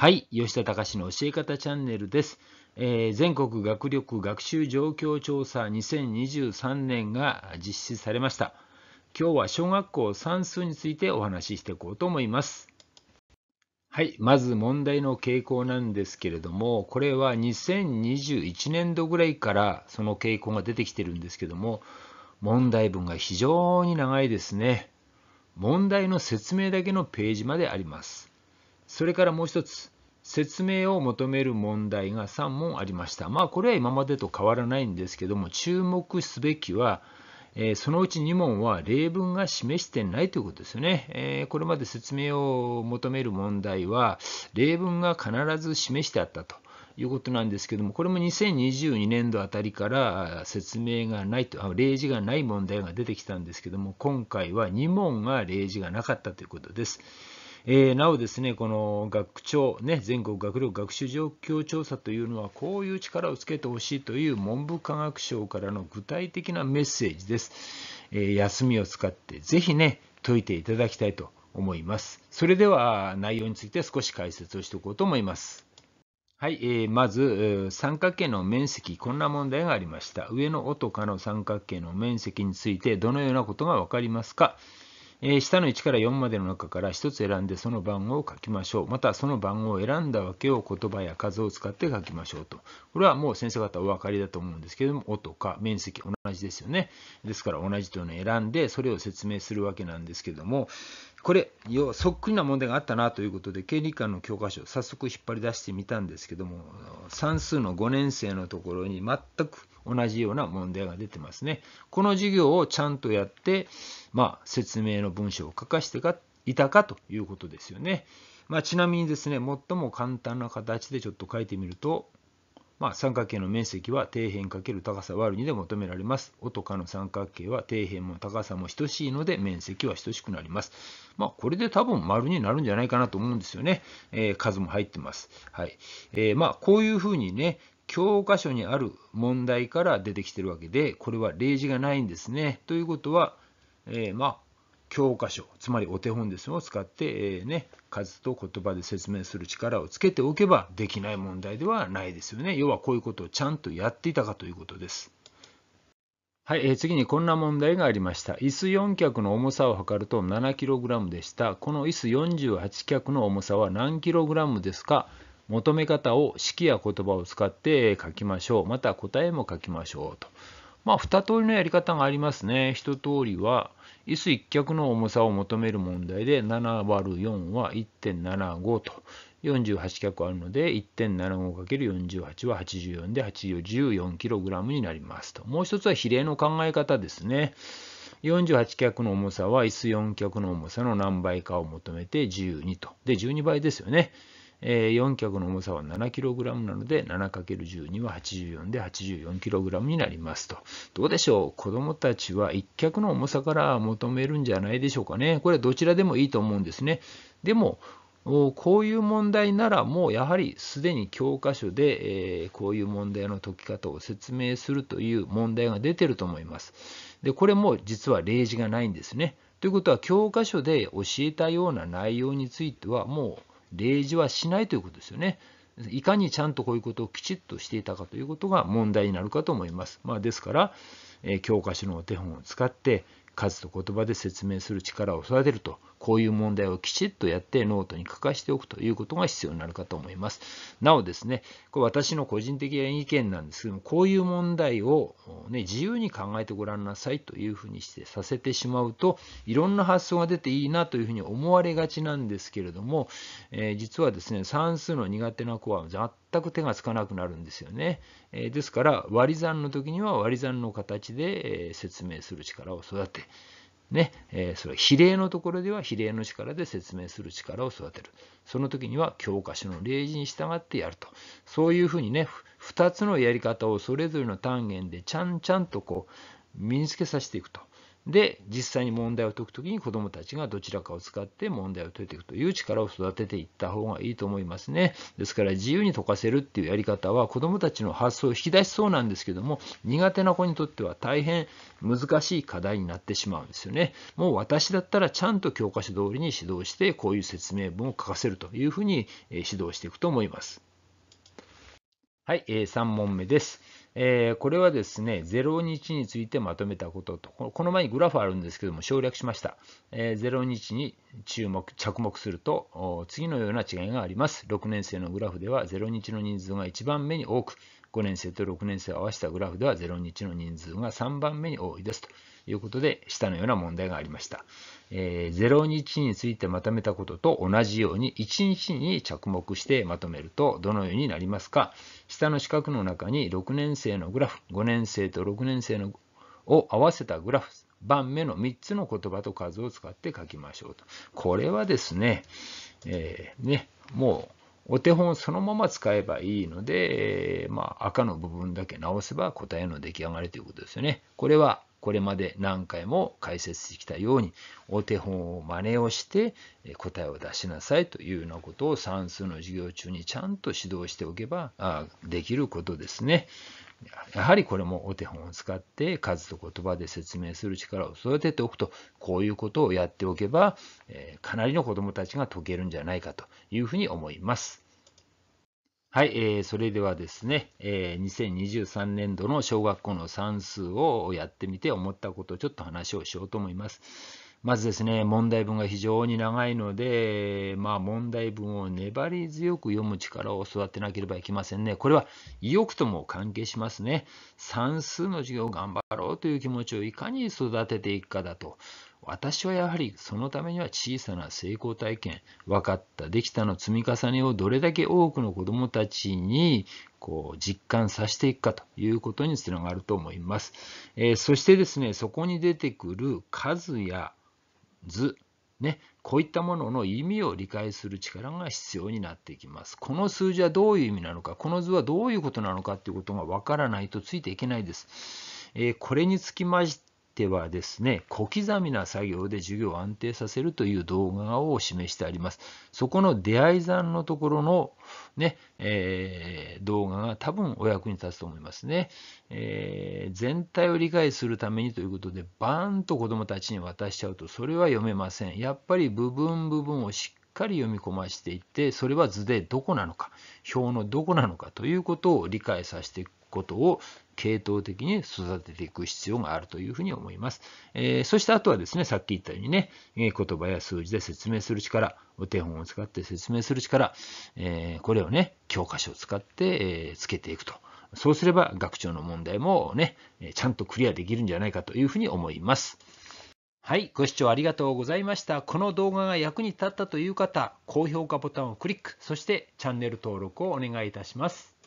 はい、吉田隆の教え方チャンネルです。えー、全国学力学習状況調査2023年が実施されました。今日は小学校算数についてお話ししていこうと思います。はい、まず問題の傾向なんですけれども、これは2021年度ぐらいからその傾向が出てきてるんですけども、問題文が非常に長いですね。問題の説明だけのページまであります。それからもう一つ、説明を求める問題が3問ありました。まあこれは今までと変わらないんですけども、注目すべきは、えー、そのうち2問は例文が示してないということですよね。えー、これまで説明を求める問題は、例文が必ず示してあったと。いうことなんですけども、これも2022年度あたりから説明がないと、例示がない問題が出てきたんですけども、今回は2問が例示がなかったということです。えー、なおですね、この学長、ね、全国学力学習状況調査というのは、こういう力をつけてほしいという文部科学省からの具体的なメッセージです。えー、休みを使って、ぜひね、解いていただきたいと思います。それでは、内容について少し解説をしておこうと思います。はい、えー、まず、三角形の面積、こんな問題がありました。上の音かの三角形の面積について、どのようなことが分かりますかえ下の1から4までの中から1つ選んでその番号を書きましょう。またその番号を選んだわけを言葉や数を使って書きましょうと。これはもう先生方お分かりだと思うんですけども、音か面積同じですよね。ですから同じというのを選んでそれを説明するわけなんですけども、これ、よ、そっくりな問題があったなということで、経理官の教科書、早速引っ張り出してみたんですけども、算数の5年生のところに全く同じような問題が出てますね。この授業をちゃんとやって、まあ、説明の文章を書かしていたかということですよね。まあ、ちなみにですね、最も簡単な形でちょっと書いてみると、まあ、三角形の面積は底辺×高さ ÷2 で求められます。音かの三角形は底辺も高さも等しいので面積は等しくなります。まあ、これで多分丸になるんじゃないかなと思うんですよね。えー、数も入ってます。はい。えー、まあ、こういうふうにね、教科書にある問題から出てきてるわけで、これは例示がないんですね。ということは、えー、まあ、教科書つまりお手本ですを使って、えー、ね、数と言葉で説明する力をつけておけばできない問題ではないですよね要はこういうことをちゃんとやっていたかということです。はい、えー、次にこんな問題がありました。椅子4脚の重さを測ると 7kg でした。この椅子48脚の重さは何 kg ですか求め方を式や言葉を使って書きましょう。また答えも書きましょうと。まあ、2通りのやり方がありますね。1通りは、椅子1脚の重さを求める問題で、7÷4 は1.75と、48脚あるので、1.75×48 は84で、84kg になりますと。もう1つは比例の考え方ですね。48脚の重さは椅子4脚の重さの何倍かを求めて12と。で、12倍ですよね。えー、4脚の重さは 7kg なので 7×12 は84で 84kg になりますと。どうでしょう子供たちは1脚の重さから求めるんじゃないでしょうかね。これどちらでもいいと思うんですね。でもこういう問題ならもうやはりすでに教科書で、えこういう問題の解き方を説明するという問題が出てると思います。でこれも実は例示がないんですね。ということは教科書で教えたような内容についてはもう例示はしないということですよね。いかにちゃんとこういうことをきちっとしていたかということが問題になるかと思います。まあ、ですから、え教科書のお手本を使って、数と言葉で説明する力を育てるとこういう問題をきちっとやってノートに書かしておくということが必要になるかと思います。なおですね、これ私の個人的な意見なんですけども、こういう問題を、ね、自由に考えてごらんなさいというふうにしてさせてしまうと、いろんな発想が出ていいなというふうに思われがちなんですけれども、えー、実はですね、算数の苦手な子は全く手がつかなくなるんですよね。えー、ですから、割り算の時には割り算の形で、え説明する力を育て、ねえそれは比例のところでは比例の力で説明する力を育てる。その時には教科書の例示に従ってやると。そういうふうにね、2つのやり方をそれぞれの単元でちゃんちゃんとこう身につけさせていくと。で、実際に問題を解くときに子どもたちがどちらかを使って問題を解いていくという力を育てていった方がいいと思いますね。ですから自由に解かせるっていうやり方は子どもたちの発想を引き出しそうなんですけども、苦手な子にとっては大変難しい課題になってしまうんですよね。もう私だったらちゃんと教科書通りに指導して、こういう説明文を書かせるというふうに指導していくと思います。はい、3問目です。えー、これはですね、0日についてまとめたことと、この前にグラフあるんですけども、省略しました。えー、0日に注目、着目すると、次のような違いがあります。6年生のグラフでは、0日の人数が1番目に多く、5年生と6年生を合わせたグラフでは、0日の人数が3番目に多いですと。いうことで、下のような問題がありました。えー、0日についてまとめたことと同じように、1日に着目してまとめると、どのようになりますか下の四角の中に6年生のグラフ、5年生と6年生のを合わせたグラフ、番目の3つの言葉と数を使って書きましょうと。これはですね、えー、ね、もう、お手本そのまま使えばいいので、えまあ、赤の部分だけ直せば答えの出来上がりということですよね。これはこれまで何回も解説してきたようにお手本を真似をして答えを出しなさいというようなことを算数の授業中にちゃんと指導しておけばできることですね。やはりこれもお手本を使って数と言葉で説明する力を育てておくとこういうことをやっておけば、かなりの子どもたちが解けるんじゃないかというふうに思います。はい、えー、それではですね、えー、2023年度の小学校の算数をやってみて思ったことをちょっと話をしようと思います。まずですね、問題文が非常に長いので、まあ、問題文を粘り強く読む力を育てなければいけませんね。これは意欲とも関係しますね。算数の授業を頑張ろうという気持ちをいかに育てていくかだと。私はやはりそのためには小さな成功体験、分かった、できたの積み重ねをどれだけ多くの子どもたちにこう実感させていくかということにつながると思います。えー、そしてですね、そこに出てくる数や図、ね、こういったものの意味を理解する力が必要になってきます。この数字はどういう意味なのか、この図はどういうことなのかということがわからないとついていけないです。えー、これにつきましてはですね、小刻みな作業で授業を安定させるという動画を示してあります。そこの出会い算のところのね、えー、動画が多分お役に立つと思いますね、えー、全体を理解するためにということで、バーンと子どもたちに渡しちゃうと、それは読めません。やっぱり部分部分をしかり読み込ましていってそれは図でどこなのか表のどこなのかということを理解させていくことを系統的に育てていく必要があるというふうに思います。えー、そしてあとはですね、さっき言ったようにね、言葉や数字で説明する力、お手本を使って説明する力、えー、これをね、教科書を使って、えー、つけていくと。そうすれば学長の問題もね、ちゃんとクリアできるんじゃないかというふうに思います。はい、ご視聴ありがとうございました。この動画が役に立ったという方、高評価ボタンをクリック、そしてチャンネル登録をお願いいたします。